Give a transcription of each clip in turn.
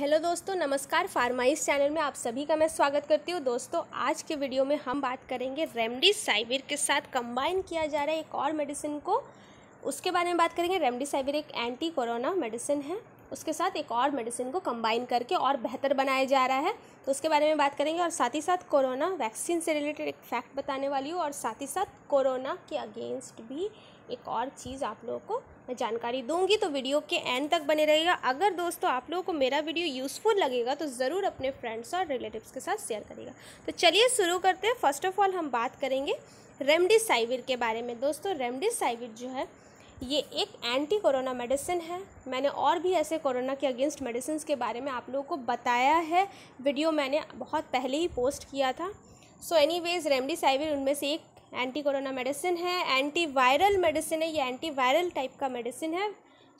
Hello दोस्तों नमस्कार फार्माइस channel में आप सभी का मैं स्वागत करती हूँ दोस्तों आज के वीडियो में हम बात करेंगे रेमडी साइविर के साथ कंबाइन किया जा रहा है एक और मेडिसिन को उसके बारे में बात करेंगे रेमडी साइविर एक एंटी कोरोना मेडिसिन है उसके साथ एक और मेडिसिन को कंबाइन करके और बेहतर बनाया जा रहा है तो उसके बारे में बात करेंगे और साथ ही साथ कोरोना वैक्सीन से रिलेटेड एक फैक्ट बताने वाली हूँ और साथ ही साथ कोरोना के अगेंस्ट भी एक और चीज़ आप लोगों को मैं जानकारी दूंगी तो वीडियो के एंड तक बने रहेगा अगर दोस्तों आप लोगों को मेरा वीडियो यूज़फुल लगेगा तो ज़रूर अपने फ्रेंड्स और रिलेटिव्स के साथ शेयर करेगा तो चलिए शुरू करते हैं फर्स्ट ऑफ ऑल हम बात करेंगे रेमडिसाइविर के बारे में दोस्तों रेमडिसाइविर जो है ये एक एंटी कोरोना मेडिसिन है मैंने और भी ऐसे कोरोना के अगेंस्ट मेडिसिन के बारे में आप लोगों को बताया है वीडियो मैंने बहुत पहले ही पोस्ट किया था सो एनी वेज़ रेमडिसाइविर उनमें से एक एंटी कोरोना मेडिसिन है एंटी वायरल मेडिसिन है ये एंटी वायरल टाइप का मेडिसिन है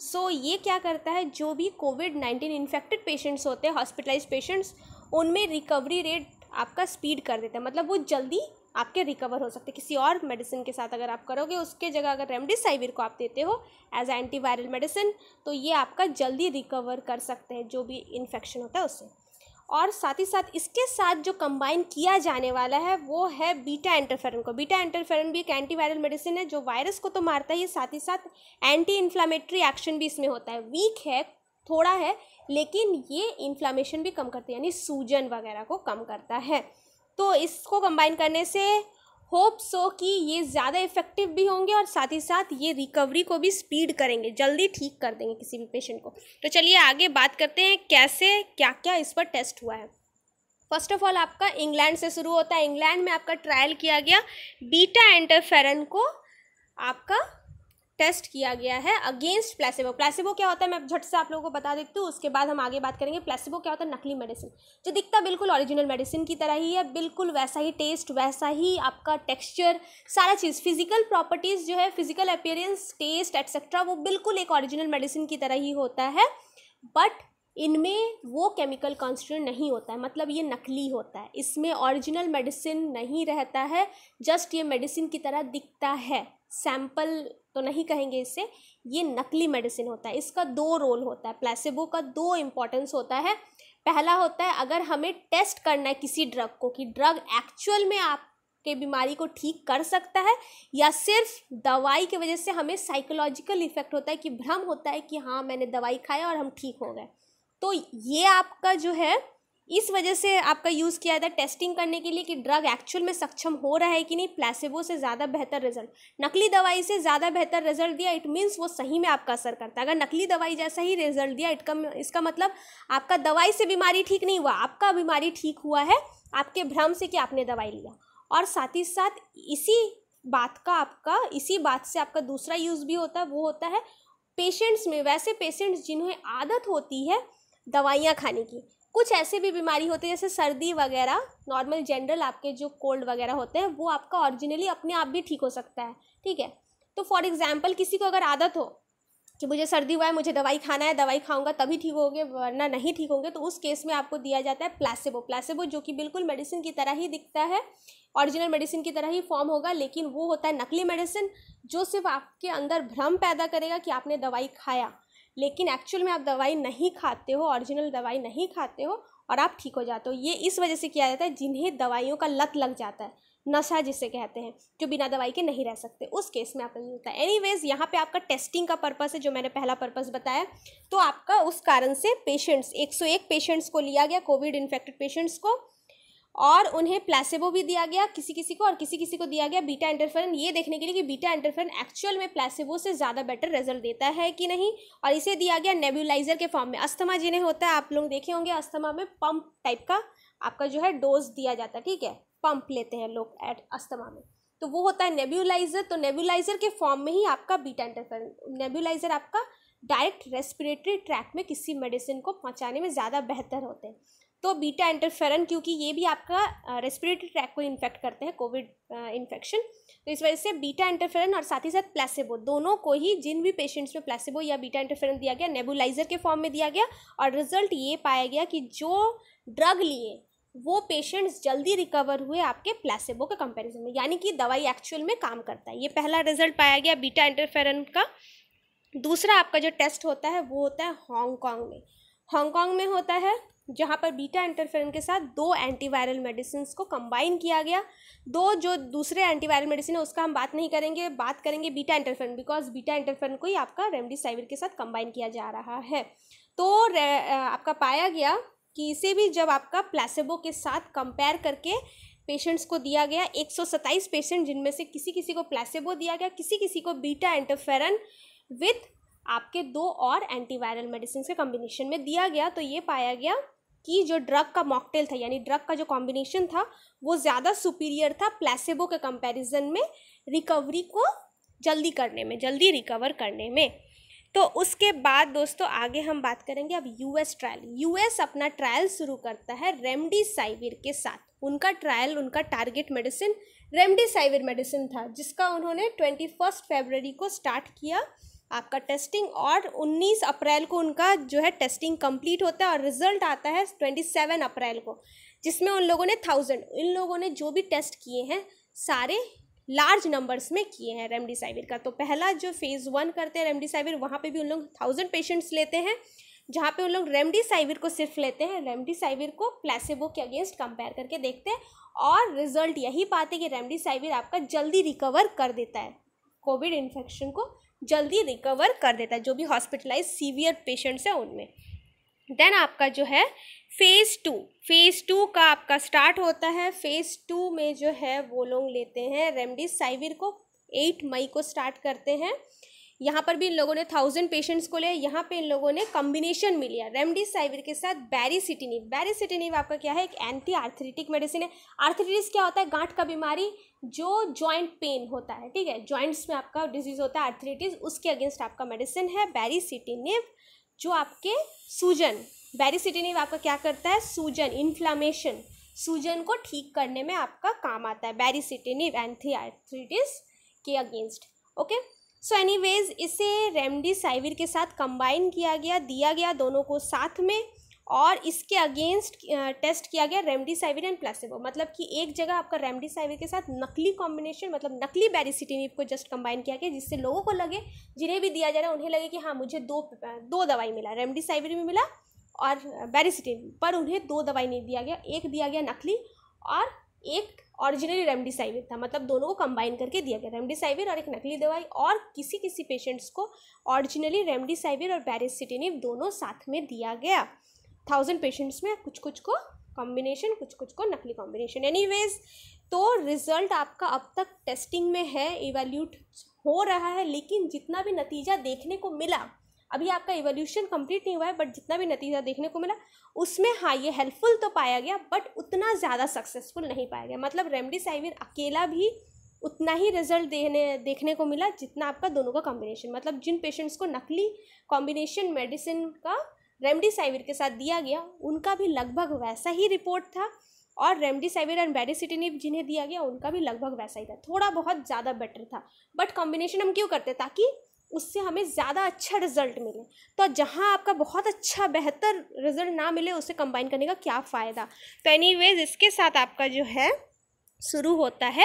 सो so, ये क्या करता है जो भी कोविड नाइन्टीन इन्फेक्टेड पेशेंट्स होते हैं हॉस्पिटलाइज पेशेंट्स उनमें रिकवरी रेट आपका स्पीड कर देता है मतलब वो जल्दी आपके रिकवर हो सकते किसी और मेडिसिन के साथ अगर आप करोगे उसके जगह अगर रेमडेसिविर को आप देते हो एज एंटीवायरल मेडिसिन तो ये आपका जल्दी रिकवर कर सकते हैं जो भी इन्फेक्शन होता है उससे और साथ ही साथ इसके साथ जो कंबाइन किया जाने वाला है वो है बीटा इंटरफेरन को बीटा इंटरफेरन भी एक एंटीवायरल मेडिसिन है जो वायरस को तो मारता ही साथ ही साथ एंटी इन्फ्लामेटरी एक्शन भी इसमें होता है वीक है थोड़ा है लेकिन ये इन्फ्लामेशन भी कम करती है यानी सूजन वगैरह को कम करता है तो इसको कंबाइन करने से होप सो कि ये ज़्यादा इफेक्टिव भी होंगे और साथ ही साथ ये रिकवरी को भी स्पीड करेंगे जल्दी ठीक कर देंगे किसी भी पेशेंट को तो चलिए आगे बात करते हैं कैसे क्या क्या इस पर टेस्ट हुआ है फर्स्ट ऑफ ऑल आपका इंग्लैंड से शुरू होता है इंग्लैंड में आपका ट्रायल किया गया बीटा एंटरफेरन को आपका टेस्ट किया गया है अगेंस्ट प्लेसिबो प्लेसिबो क्या होता है मैं झट से आप लोगों को बता देती हूँ उसके बाद हम आगे बात करेंगे प्लेसिबो क्या होता है नकली मेडिसिन जो दिखता बिल्कुल ओरिजिनल मेडिसिन की तरह ही है बिल्कुल वैसा ही टेस्ट वैसा ही आपका टेक्स्चर सारा चीज़ फिजिकल प्रॉपर्टीज़ जो है फिजिकल अपेयरेंस टेस्ट एट्सेट्रा वो बिल्कुल एक ऑरिजिनल मेडिसिन की तरह ही होता है बट इनमें वो केमिकल कॉन्स्टेंट नहीं होता है मतलब ये नकली होता है इसमें ओरिजिनल मेडिसिन नहीं रहता है जस्ट ये मेडिसिन की तरह दिखता है सैम्पल तो नहीं कहेंगे इससे ये नकली मेडिसिन होता है इसका दो रोल होता है प्लेसिबो का दो इम्पॉर्टेंस होता है पहला होता है अगर हमें टेस्ट करना है किसी ड्रग को कि ड्रग एक्चुअल में आपके बीमारी को ठीक कर सकता है या सिर्फ दवाई की वजह से हमें साइकोलॉजिकल इफेक्ट होता है कि भ्रम होता है कि हाँ मैंने दवाई खाया और हम ठीक हो गए तो ये आपका जो है इस वजह से आपका यूज़ किया था टेस्टिंग करने के लिए कि ड्रग एक्चुअल में सक्षम हो रहा है कि नहीं प्लेसिबो से ज़्यादा बेहतर रिजल्ट नकली दवाई से ज़्यादा बेहतर रिजल्ट दिया इट मीन्स वो सही में आपका असर करता है अगर नकली दवाई जैसा ही रिजल्ट दिया इट कम इसका मतलब आपका दवाई से बीमारी ठीक नहीं हुआ आपका बीमारी ठीक हुआ है आपके भ्रम से कि आपने दवाई लिया और साथ ही साथ इसी बात का आपका इसी बात से आपका दूसरा यूज़ भी होता है वो होता है पेशेंट्स में वैसे पेशेंट्स जिन्हें आदत होती है दवाइयाँ खाने की कुछ ऐसे भी बीमारी होते हैं जैसे सर्दी वगैरह नॉर्मल जनरल आपके जो कोल्ड वगैरह होते हैं वो आपका ऑरिजिनली अपने आप भी ठीक हो सकता है ठीक है तो फॉर एग्ज़ाम्पल किसी को अगर आदत हो कि मुझे सर्दी हुआ है मुझे दवाई खाना है दवाई खाऊंगा तभी ठीक होंगे वरना नहीं ठीक होंगे तो उस केस में आपको दिया जाता है प्लासेबो प्लासेबो जो कि बिल्कुल मेडिसिन की तरह ही दिखता है ओरिजिनल मेडिसिन की तरह ही फॉर्म होगा लेकिन वो होता है नकली मेडिसिन जो सिर्फ आपके अंदर भ्रम पैदा करेगा कि आपने दवाई खाया लेकिन एक्चुअल में आप दवाई नहीं खाते हो ऑरिजिनल दवाई नहीं खाते हो और आप ठीक हो जाते हो ये इस वजह से किया जाता है जिन्हें दवाइयों का लत लग जाता है नशा जिसे कहते हैं जो बिना दवाई के नहीं रह सकते उस केस में आपको होता है एनी वेज़ यहाँ पर आपका टेस्टिंग का पर्पज़ है जो मैंने पहला पर्पज़ बताया तो आपका उस कारण से पेशेंट्स 101 पेशेंट्स को लिया गया कोविड इन्फेक्टेड पेशेंट्स को और उन्हें प्लेसेबो भी दिया गया किसी किसी को और किसी किसी को दिया गया बीटा इंटरफेरन ये देखने के लिए कि बीटा इंटरफेरन एक्चुअल में प्लेसेबो से ज़्यादा बेटर रिजल्ट देता है कि नहीं और इसे दिया गया नेबुलाइजर के फॉर्म में अस्थमा जिन्हें होता है आप लोग देखे होंगे अस्थमा में पंप टाइप का आपका जो है डोज दिया जाता है ठीक है पंप लेते हैं लोग एट अस्थमा में तो वो होता है नेब्यूलाइजर तो नेब्यूलाइजर के फॉर्म में ही आपका बीटा इंटरफेरन नेब्यूलाइजर आपका डायरेक्ट रेस्पिरेटरी ट्रैक में किसी मेडिसिन को पहुंचाने में ज़्यादा बेहतर होते हैं तो बीटा इंटरफेरन क्योंकि ये भी आपका रेस्पिरेटरी ट्रैक को इन्फेक्ट करते हैं कोविड इन्फेक्शन तो इस वजह से बीटा इंटरफेरन और साथ ही साथ प्लेसेबो दोनों को ही जिन भी पेशेंट्स में प्लेसेबो या बीटा इंटरफेरन दिया गया नेबुलाइजर के फॉर्म में दिया गया और रिजल्ट ये पाया गया कि जो ड्रग लिए वो पेशेंट्स जल्दी रिकवर हुए आपके प्लेसेबो के कंपैरिजन में यानी कि दवाई एक्चुअल में काम करता है ये पहला रिजल्ट पाया गया बीटा इंटरफेरन का दूसरा आपका जो टेस्ट होता है वो होता है हांगकांग में हांगकांग में होता है जहाँ पर बीटा इंटरफेरन के साथ दो एंटीवायरल मेडिसिन को कंबाइन किया गया दो जो दूसरे एंटीवायरल मेडिसिन है उसका हम बात नहीं करेंगे बात करेंगे beta interferon because beta interferon को ही आपका रेमडिसाइविर के साथ कंबाइन किया जा रहा है तो आपका पाया गया कि इसे भी जब आपका प्लेसेबो के साथ कंपेयर करके पेशेंट्स को दिया गया सत्ताईस पेशेंट जिनमें से किसी किसी को प्लेसेबो दिया गया किसी किसी को बीटा इंटरफेरन विथ आपके दो और एंटीवायरल मेडिसिन के कम्बिनेशन में दिया गया तो ये पाया गया कि जो ड्रग का मॉकटेल था यानी ड्रग का जो कॉम्बिनेशन था वो ज़्यादा सुपीरियर था प्लेसेबो के कंपैरिजन में रिकवरी को जल्दी करने में जल्दी रिकवर करने में तो उसके बाद दोस्तों आगे हम बात करेंगे अब यूएस ट्रायल यूएस अपना ट्रायल शुरू करता है रेमडीसाइविर के साथ उनका ट्रायल उनका टारगेट मेडिसिन रेमडीसाइविर मेडिसिन था जिसका उन्होंने ट्वेंटी फर्स्ट फेबररी को स्टार्ट किया आपका टेस्टिंग और 19 अप्रैल को उनका जो है टेस्टिंग कंप्लीट होता है और रिजल्ट आता है 27 अप्रैल को जिसमें उन लोगों ने थाउजेंड इन लोगों ने जो भी टेस्ट किए हैं सारे लार्ज नंबर्स में किए हैं रेमडिसाइविर का तो पहला जो फेज़ वन करते हैं रेमडिसाइविर वहाँ पे भी उन लोग थाउजेंड पेशेंट्स लेते हैं जहाँ पे उन लोग रेमडिसाइविर को सिर्फ लेते हैं रेमडिसाइविर को प्लेसेबो के अगेंस्ट कंपेयर करके देखते हैं और रिजल्ट यही पाते कि रेमडिसाइविर आपका जल्दी रिकवर कर देता है कोविड इन्फेक्शन को जल्दी रिकवर कर देता है जो भी हॉस्पिटलाइज सीवियर पेशेंट्स हैं उनमें देन आपका जो है फेज़ टू फेज़ टू का आपका स्टार्ट होता है फेज़ टू में जो है वो लोग लेते हैं रेमडिस साइविर को एट मई को स्टार्ट करते हैं यहाँ पर भी इन लोगों ने थाउजेंड पेशेंट्स को लिया यहाँ पे इन लोगों ने कॉम्बिनेशन में लिया रेमडिसाइविर के साथ बैरीसिटिनिव बैरीसिटिनिव आपका क्या है एक एंटी आर्थरिटिक मेडिसिन है आर्थरिटिस क्या होता है गांठ का बीमारी जो जॉइंट पेन होता है ठीक है जॉइंट्स में आपका डिजीज़ होता है आर्थरिटिस उसके अगेंस्ट आपका मेडिसिन है बैरीसिटिनिव जो आपके सूजन बैरीसिटिनिव आपका क्या करता है सूजन इन्फ्लामेशन सूजन को ठीक करने में आपका काम आता है बैरीसिटिनिव एंथी आर्थरिटिस के against okay okay? So any anyways इसे रेमडीसाइविर के साथ कंबाइन किया गया दिया गया दोनों को साथ में और इसके अगेंस्ट टेस्ट किया गया रेमडिसाइविर एंड प्लेसिबो मतलब कि एक जगह आपका रेमडिसाइविर के साथ नकली कॉम्बिनेशन मतलब नकली बैरिसिटिनिब को जस्ट कंबाइन किया गया जिससे लोगों को लगे जिन्हें भी दिया जा रहा है उन्हें लगे कि हाँ मुझे दो दो दवाई मिला रेमडिसाइविर भी मिला और बैरिसिटिन पर उन्हें दो दवाई नहीं दिया गया एक दिया गया नकली और एक ऑरिजिनली रेमडिसाइविर था मतलब दोनों को कंबाइन करके दिया गया रेमडिसाइविर और एक नकली दवाई और किसी किसी पेशेंट्स को ऑरिजिनली रेमडिसाइविर और बैरिसिटिनिव दोनों साथ में दिया गया थाउजेंड पेशेंट्स में कुछ कुछ को कॉम्बिनेशन कुछ कुछ को नकली कॉम्बिनेशन एनीवेज तो रिजल्ट आपका अब तक टेस्टिंग में है इवेल्यूट हो रहा है लेकिन जितना भी नतीजा देखने को मिला अभी आपका एवोल्यूशन कंप्लीट नहीं हुआ है बट जितना भी नतीजा देखने को मिला उसमें हाँ ये हेल्पफुल तो पाया गया बट उतना ज़्यादा सक्सेसफुल नहीं पाया गया मतलब रेमडिसाइविर अकेला भी उतना ही रिजल्ट देने देखने को मिला जितना आपका दोनों का कॉम्बिनेशन मतलब जिन पेशेंट्स को नकली कॉम्बिनेशन मेडिसिन का रेमडिसाइविर के साथ दिया गया उनका भी लगभग वैसा ही रिपोर्ट था और रेमडिसाइविर एंड बेडिसिटिनिप जिन्हें दिया गया उनका भी लगभग वैसा ही था थोड़ा बहुत ज़्यादा बेटर था बट कॉम्बिनेशन हम क्यों करते ताकि उससे हमें ज़्यादा अच्छा रिजल्ट मिले तो जहाँ आपका बहुत अच्छा बेहतर रिजल्ट ना मिले उसे कंबाइन करने का क्या फ़ायदा तो एनी इसके साथ आपका जो है शुरू होता है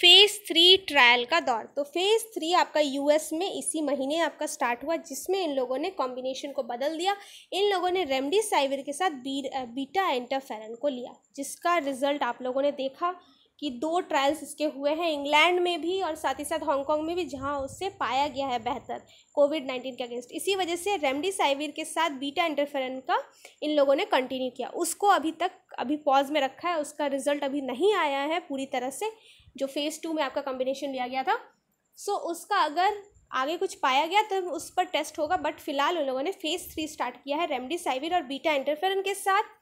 फेज़ थ्री ट्रायल का दौर तो फेज़ थ्री आपका यूएस में इसी महीने आपका स्टार्ट हुआ जिसमें इन लोगों ने कॉम्बिनेशन को बदल दिया इन लोगों ने रेमडी साइविर के साथ बी, बीटा एंटाफेरन को लिया जिसका रिजल्ट आप लोगों ने देखा कि दो ट्रायल्स इसके हुए हैं इंग्लैंड में भी और साथ ही साथ हांगकांग में भी जहां उससे पाया गया है बेहतर कोविड नाइन्टीन के अगेंस्ट इसी वजह से रेमडिसाइविर के साथ बीटा इंटरफेरन का इन लोगों ने कंटिन्यू किया उसको अभी तक अभी पॉज में रखा है उसका रिजल्ट अभी नहीं आया है पूरी तरह से जो फेज़ टू में आपका कॉम्बिनेशन लिया गया था सो so, उसका अगर आगे कुछ पाया गया तो उस पर टेस्ट होगा बट फिलहाल उन लोगों ने फेज़ थ्री स्टार्ट किया है रेमडिसाइविर और बीटा इंटरफेरन के साथ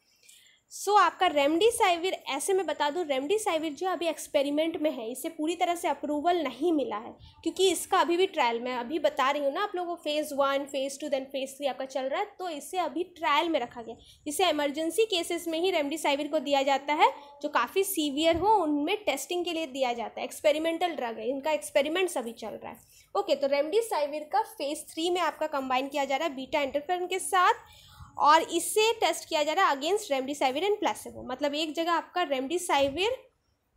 सो so, आपका रेमडिसाइविर ऐसे में बता दूँ रेमडिसाइविर जो अभी एक्सपेरिमेंट में है इसे पूरी तरह से अप्रूवल नहीं मिला है क्योंकि इसका अभी भी ट्रायल मैं अभी बता रही हूँ ना आप लोगों को phase one phase two then phase three आपका चल रहा है तो इसे अभी ट्रायल में रखा गया इसे इमरजेंसी केसेस में ही रेमडिसाइविर को दिया जाता है जो काफ़ी सीवियर हो उनमें टेस्टिंग के लिए दिया जाता है एक्सपेरिमेंटल ड्रग है इनका एक्सपेरिमेंट्स अभी चल रहा है ओके तो रेमडिसाइविर का फेज़ थ्री में आपका कंबाइन किया जा रहा है बीटा इंटरफेरन के साथ और इससे टेस्ट किया जा रहा है अगेंस्ट रेमडिसाइविर एंड प्लेसिबो मतलब एक जगह आपका रेमडिसाइविर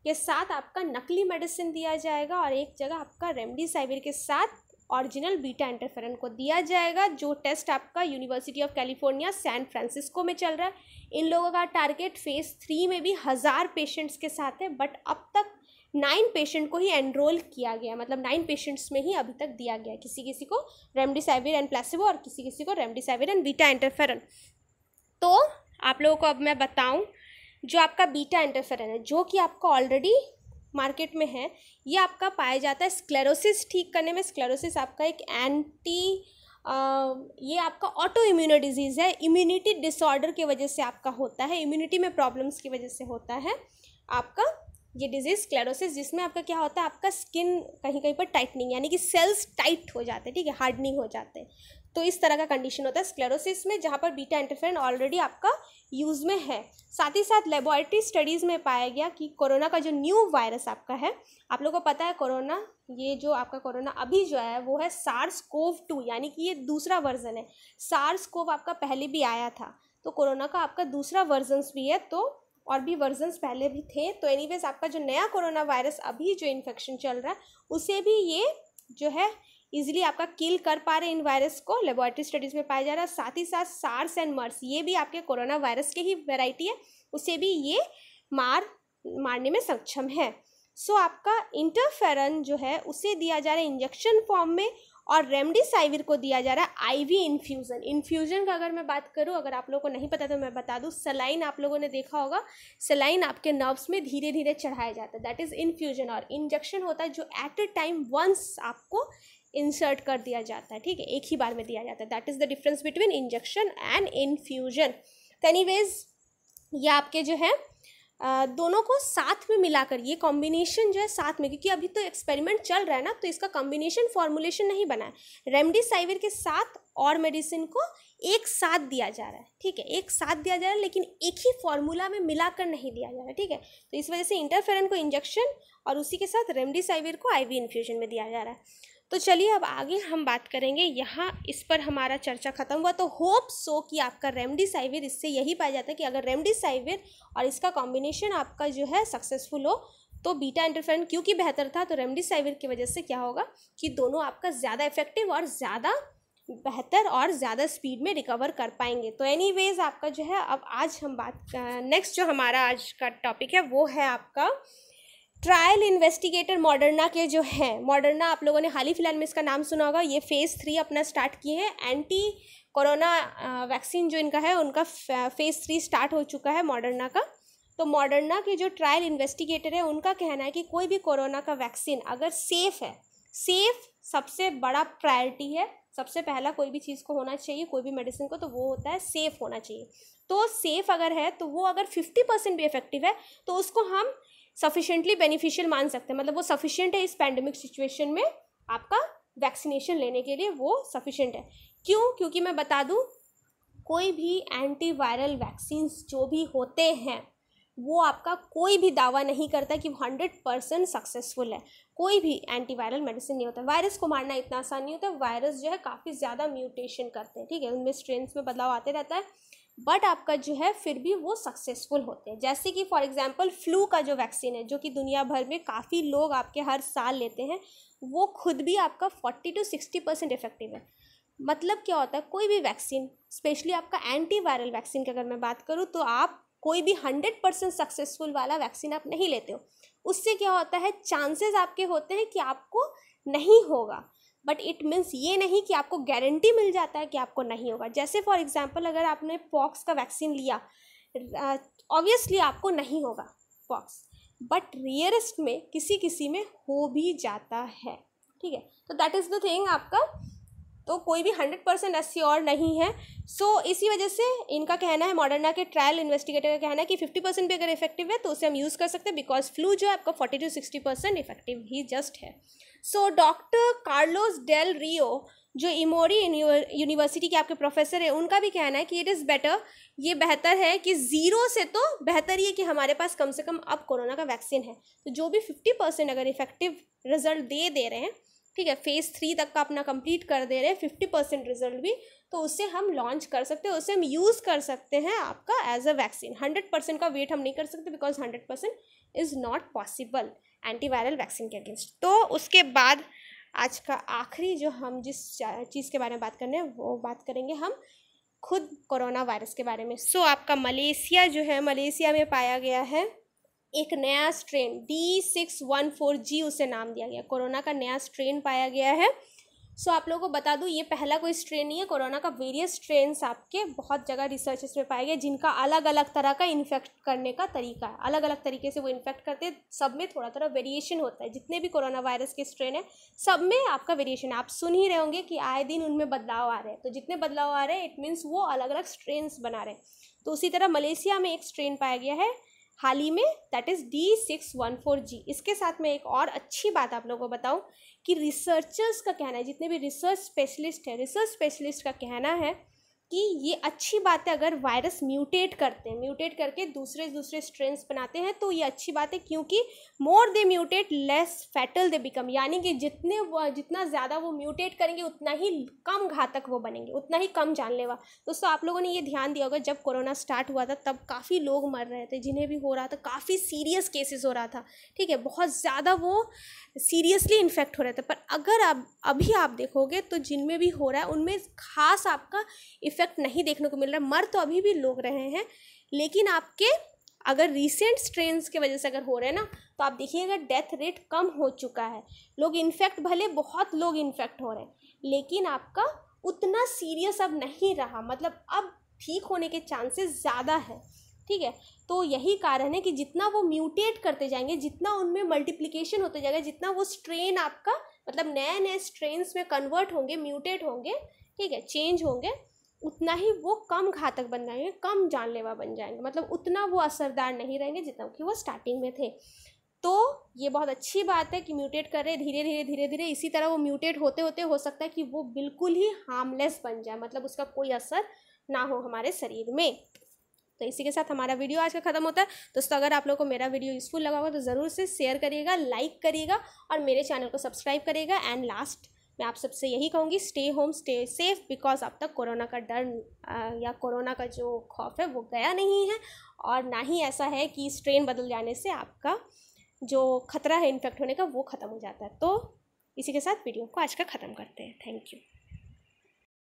के साथ आपका नकली मेडिसिन दिया जाएगा और एक जगह आपका रेमडिसाइविर के साथ ओरिजिनल बीटा इंटरफेरन को दिया जाएगा जो टेस्ट आपका University of California San Francisco में चल रहा है इन लोगों का टारगेट फेज़ थ्री में भी हज़ार पेशेंट्स के साथ है बट अब तक नाइन पेशेंट को ही एनरोल किया गया मतलब नाइन पेशेंट्स में ही अभी तक दिया गया किसी किसी को रेमडिसाइविर एंड प्लेसिबो और किसी किसी को रेमडिसाइविर एंड बीटा इंटरफेरन तो आप लोगों को अब मैं बताऊं जो आपका बीटा इंटरफेरन है जो कि आपका ऑलरेडी मार्केट में है ये आपका पाया जाता है स्क्लेरोसिस ठीक करने में स्क्लेरोसिस आपका एक एंटी आ, ये आपका ऑटो इम्यूनो डिजीज़ है इम्यूनिटी डिसऑर्डर की वजह से आपका होता है इम्यूनिटी में प्रॉब्लम्स की वजह से होता है आपका ये डिजीज़ क्लेरोसिस जिसमें आपका क्या होता है आपका स्किन कहीं कहीं पर टाइटनिंग यानी कि सेल्स टाइट हो जाते हैं ठीक है हार्डनिंग हो जाते हैं तो इस तरह का कंडीशन होता है स्क्लेरोसिस में जहाँ पर बीटा इंटरफेरन ऑलरेडी आपका यूज़ में है साथ ही साथ लेबॉरेटरी स्टडीज़ में पाया गया कि कोरोना का जो न्यू वायरस आपका है आप लोगों को पता है कोरोना ये जो आपका कोरोना अभी जो है वो है सार्स कोव टू यानी कि ये दूसरा वर्जन है सार्स कोव आपका पहले भी आया था तो कोरोना का आपका दूसरा वर्जन्स भी है तो और भी वर्जन पहले भी थे तो एनी आपका जो नया कोरोना वायरस अभी जो इन्फेक्शन चल रहा है उसे भी ये जो है इजिली आपका किल कर पा रहे इन वायरस को लेबोरेटरी स्टडीज़ में पाया जा रहा है साथ ही साथ सार्स एंड मर्स ये भी आपके कोरोना वायरस के ही वेराइटी है उसे भी ये मार मारने में सक्षम है सो so, आपका इंटरफेरन जो है उसे दिया जा रहा है इंजेक्शन फॉर्म में और रेमडिसाइविर को दिया जा रहा है आईवी इन्फ्यूज़न इन्फ्यूज़न का अगर मैं बात करूँ अगर आप लोगों को नहीं पता तो मैं बता दूँ सलाइन आप लोगों ने देखा होगा सलाइन आपके नर्व्स में धीरे धीरे चढ़ाया जाता है दैट इज़ इन्फ्यूज़न और इंजेक्शन होता है जो एट अ टाइम वंस आपको इंसर्ट कर दिया जाता है ठीक है एक ही बार में दिया जाता है that is the difference between injection and infusion तो वेज ये आपके जो है दोनों को साथ में मिलाकर ये कॉम्बिनेशन जो है साथ में क्योंकि अभी तो एक्सपेरिमेंट चल रहा है ना तो इसका कॉम्बिनेशन फॉर्मुलेशन नहीं बना है रेमडेसिविर के साथ और मेडिसिन को एक साथ दिया जा रहा है ठीक है एक साथ दिया जा रहा है लेकिन एक ही फॉर्मूला में मिलाकर नहीं दिया जा रहा है ठीक है तो इस वजह से इंटरफेरन को इंजेक्शन और उसी के साथ रेमडेसिविर को आईवी इन्फ्यूजन में दिया जा रहा है तो चलिए अब आगे हम बात करेंगे यहाँ इस पर हमारा चर्चा खत्म हुआ तो होप सो कि आपका रेमडिसाइविर इससे यही पाया जाता है कि अगर रेमडिसाइविर और इसका कॉम्बिनेशन आपका जो है सक्सेसफुल हो तो बीटा इंटरफेरन क्योंकि बेहतर था तो रेमडिसाइविर की वजह से क्या होगा कि दोनों आपका ज़्यादा इफेक्टिव और ज़्यादा बेहतर और ज़्यादा स्पीड में रिकवर कर पाएंगे तो एनीवेज आपका जो है अब आज हम बात नेक्स्ट जो हमारा आज का टॉपिक है वो है आपका ट्रायल इन्वेस्टिगेटर मॉडर्ना के जो है मॉडर्ना आप लोगों ने हाल ही फिलहाल में इसका नाम सुना होगा ये फेज़ थ्री अपना स्टार्ट किए हैं एंटी कोरोना वैक्सीन जो इनका है उनका फेज़ थ्री स्टार्ट हो चुका है मॉडर्ना का तो मॉडर्ना के जो ट्रायल इन्वेस्टिगेटर है उनका कहना है कि कोई भी कोरोना का वैक्सीन अगर सेफ़ है सेफ सबसे बड़ा प्रायोरिटी है सबसे पहला कोई भी चीज़ को होना चाहिए कोई भी मेडिसिन को तो वो होता है सेफ़ होना चाहिए तो सेफ़ अगर है तो वो अगर फिफ्टी परसेंट भी इफेक्टिव है तो उसको हम सफिशेंटली बेनिफिशियल मान सकते हैं मतलब वो सफिशियंट है इस पैंडमिक सिचुएशन में आपका वैक्सीनेशन लेने के लिए वो सफिशियंट है क्यों क्योंकि मैं बता दूँ कोई भी एंटीवायरल वैक्सीन्स जो भी होते हैं वो आपका कोई भी दावा नहीं करता कि वो हंड्रेड परसेंट सक्सेसफुल है कोई भी एंटीवायरल मेडिसिन नहीं होता वायरस को मारना इतना आसान नहीं होता वायरस जो है काफ़ी ज़्यादा म्यूटेशन करते हैं ठीक है उनमें स्ट्रेंथ में बदलाव आते रहता है बट आपका जो है फिर भी वो सक्सेसफुल होते हैं जैसे कि फॉर एग्जांपल फ्लू का जो वैक्सीन है जो कि दुनिया भर में काफ़ी लोग आपके हर साल लेते हैं वो खुद भी आपका forty two sixty percent effective है मतलब क्या होता है कोई भी वैक्सीन स्पेशली आपका एंटी वायरल वैक्सीन की अगर मैं बात करूँ तो आप कोई भी हंड्रेड परसेंट सक्सेसफुल वाला वैक्सीन आप नहीं लेते हो उससे क्या होता है चांसेस आपके होते हैं कि आपको नहीं होगा बट इट मीन्स ये नहीं कि आपको गारंटी मिल जाता है कि आपको नहीं होगा जैसे फॉर एग्जाम्पल अगर आपने पॉक्स का वैक्सीन लिया ऑब्वियसली uh, आपको नहीं होगा पॉक्स बट रियरेस्ट में किसी किसी में हो भी जाता है ठीक है तो दैट इज़ द थिंग आपका कोई भी हंड्रेड परसेंट अस्योर नहीं है सो so, इसी वजह से इनका कहना है मॉडर्ना के ट्रायल इन्वेस्टिगेटर का कहना है कि फिफ्टी परसेंट भी अगर इफेक्टिव है तो उसे हम यूज़ कर सकते हैं बिकॉज फ्लू जो है आपका forty two sixty percent effective ही जस्ट है so doctor Carlos Del Rio जो इमोरी यूनिवर्सिटी के आपके प्रोफेसर है उनका भी कहना है कि इट इज़ बेटर ये बेहतर है कि ज़ीरो से तो बेहतर ये कि हमारे पास कम से कम अब कोरोना का वैक्सीन है तो जो भी फिफ्टी परसेंट अगर इफेक्टिव रिजल्ट दे दे रहे हैं ठीक है फेज़ थ्री तक का अपना कंप्लीट कर दे रहे हैं फिफ्टी परसेंट रिजल्ट भी तो उससे हम लॉन्च कर सकते हैं उससे हम यूज़ कर सकते हैं आपका as a vaccine hundred percent का वेट हम नहीं कर सकते because hundred percent is not possible antiviral vaccine के अगेंस्ट तो उसके बाद आज का आखिरी जो हम जिस चीज़ के बारे में बात करने हैं वो बात करेंगे हम खुद कोरोना वायरस के बारे में सो so, आपका मलेशिया जो है मलेशिया में पाया गया है एक नया strain D six one four G उसे नाम दिया गया कोरोना का नया स्ट्रेन पाया गया है सो so, आप लोगों को बता दूँ ये पहला कोई स्ट्रेन नहीं है कोरोना का वेरियस स्ट्रेन आपके बहुत जगह रिसर्चेस में पाए गए जिनका अलग अलग तरह का इन्फेक्ट करने का तरीका है अलग अलग तरीके से वो इन्फेक्ट करते हैं सब में थोड़ा थोड़ा वेरिएशन होता है जितने भी कोरोना वायरस के स्ट्रेन है सब में आपका वेरिएशन है आप सुन ही रहे होंगे कि आए दिन उनमें बदलाव आ रहे हैं तो जितने बदलाव आ रहे हैं इट मीन्स वो अलग अलग स्ट्रेन्स बना रहे हैं तो उसी तरह मलेशिया में एक स्ट्रेन पाया गया है हाल ही में that is D six one four G इसके साथ मैं एक और अच्छी बात आप लोगों को बताऊं कि रिसर्चर्स का कहना है जितने भी रिसर्च स्पेशलिस्ट हैं रिसर्च स्पेशलिस्ट का कहना है कि ये अच्छी बात है अगर वायरस म्यूटेट करते हैं म्यूटेट करके दूसरे दूसरे स्ट्रेंस बनाते हैं तो ये अच्छी बात है क्योंकि more they mutate less fatal they become यानी कि जितने जितना ज़्यादा वो म्यूटेट करेंगे उतना ही कम घातक वो बनेंगे उतना ही कम जानलेवा दोस्तों आप लोगों ने ये ध्यान दिया होगा जब कोरोना स्टार्ट हुआ था तब काफ़ी लोग मर रहे थे जिन्हें भी हो रहा था काफ़ी सीरियस केसेस हो रहा था ठीक है बहुत ज़्यादा वो सीरियसली इन्फेक्ट हो रहे थे पर अगर आप अभी आप देखोगे तो जिनमें भी हो रहा है उनमें खास आपका इफेक्ट नहीं देखने को मिल रहा मर तो अभी भी लोग रहे हैं लेकिन आपके अगर रिसेंट स्ट्रेन की वजह से अगर हो रहे हैं ना तो आप देखिएगा डेथ रेट कम हो चुका है लोग इन्फेक्ट भले बहुत लोग इन्फेक्ट हो रहे हैं लेकिन आपका उतना सीरियस अब नहीं रहा मतलब अब ठीक होने के चांसेस ज़्यादा है ठीक है तो यही कारण है कि जितना वो म्यूटेट करते जाएंगे जितना उनमें मल्टीप्लिकेशन होते जाएगा जितना वो स्ट्रेन आपका मतलब नए नए स्ट्रेन में कन्वर्ट होंगे म्यूटेट होंगे ठीक है चेंज होंगे उतना ही वो कम घातक बन जाएंगे कम जानलेवा बन जाएंगे मतलब उतना वो असरदार नहीं रहेंगे जितना कि वो स्टार्टिंग में थे तो ये बहुत अच्छी बात है कि म्यूटेट कर रहे धीरे धीरे धीरे धीरे इसी तरह वो म्यूटेट होते होते हो सकता है कि वो बिल्कुल ही हार्मलेस बन जाए मतलब उसका कोई असर ना हो हमारे शरीर में तो इसी के साथ हमारा वीडियो आज का ख़त्म होता है दोस्तों अगर आप लोग को मेरा वीडियो यूज़फुल लगा होगा तो ज़रूर से शेयर करिएगा लाइक करिएगा और मेरे चैनल को सब्सक्राइब करिएगा एंड लास्ट मैं आप सबसे यही कहूँगी stay home stay safe because अब तक कोरोना का डर या कोरोना का जो खौफ है वो गया नहीं है और ना ही ऐसा है कि स्ट्रेन बदल जाने से आपका जो खतरा है इन्फेक्ट होने का वो ख़त्म हो जाता है तो इसी के साथ वीडियो को आज का ख़त्म करते हैं थैंक यू